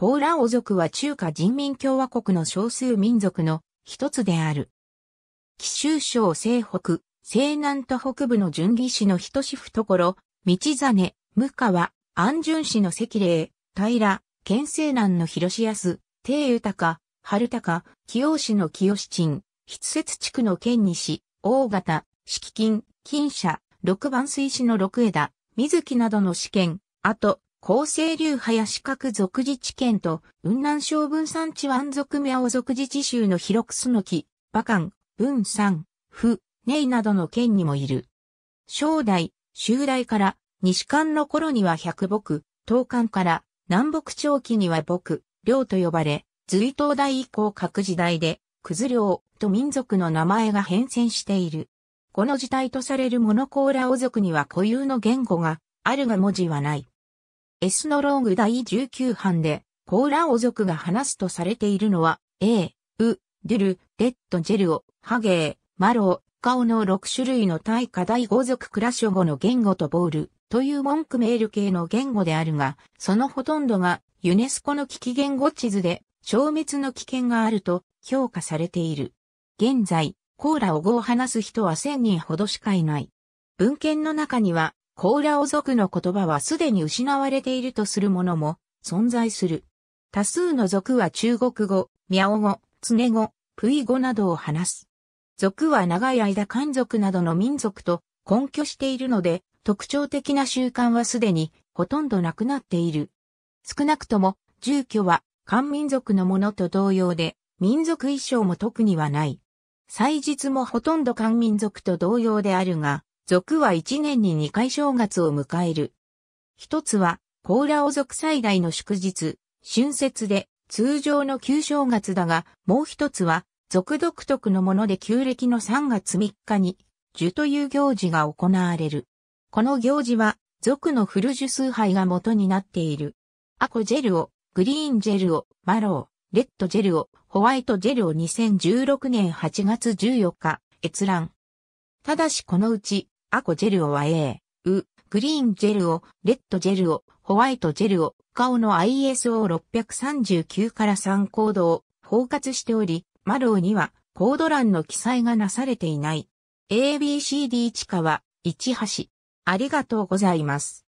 ポーラオ族は中華人民共和国の少数民族の一つである。貴州省西北、西南と北部の順義市の一市懐、道真、無川、安順市の赤霊、平、県西南の広安、低豊、春高、清市の清鎮、筆節地区の県西、大型、敷金、金社、六番水市の六枝、水木などの試験、あと、厚生流派四角属自治県と、雲南省分散地湾属苗属自治州の広くすの木、馬漢、分山、府、ネイなどの県にもいる。正代、修代から、西漢の頃には百木、東漢から、南北朝期には木、領と呼ばれ、隋唐代以降各時代で、ず領と民族の名前が変遷している。この時代とされるモノコーラオ族には固有の言語があるが文字はない。エスノローグ第19版で、コーラ王族が話すとされているのは、エー、ウ、デュル、レッドジェルオ、ハゲー、マロー、カオの6種類の対価第5族クラショ語の言語とボールという文句メール系の言語であるが、そのほとんどがユネスコの危機言語地図で消滅の危険があると評価されている。現在、コーラ王語を話す人は1000人ほどしかいない。文献の中には、コーラオ族の言葉はすでに失われているとするものも存在する。多数の族は中国語、ミャオ語、ツネ語、プイ語などを話す。族は長い間漢族などの民族と根拠しているので、特徴的な習慣はすでにほとんどなくなっている。少なくとも住居は漢民族のものと同様で、民族衣装も特にはない。祭日もほとんど漢民族と同様であるが、族は一年に二回正月を迎える。一つは、コーラオ族最大の祝日、春節で、通常の旧正月だが、もう一つは、族独特のもので旧暦の3月3日に、樹という行事が行われる。この行事は、族の古樹崇拝が元になっている。アコジェルを、グリーンジェルを、マロー、レッドジェルを、ホワイトジェルを2016年8月14日、閲覧。ただしこのうち、アコジェルオは A、ウ、グリーンジェルオ、レッドジェルオ、ホワイトジェルオ、顔の ISO639 から3コードを包括しており、マローにはコード欄の記載がなされていない。ABCD 地下は、一橋。ありがとうございます。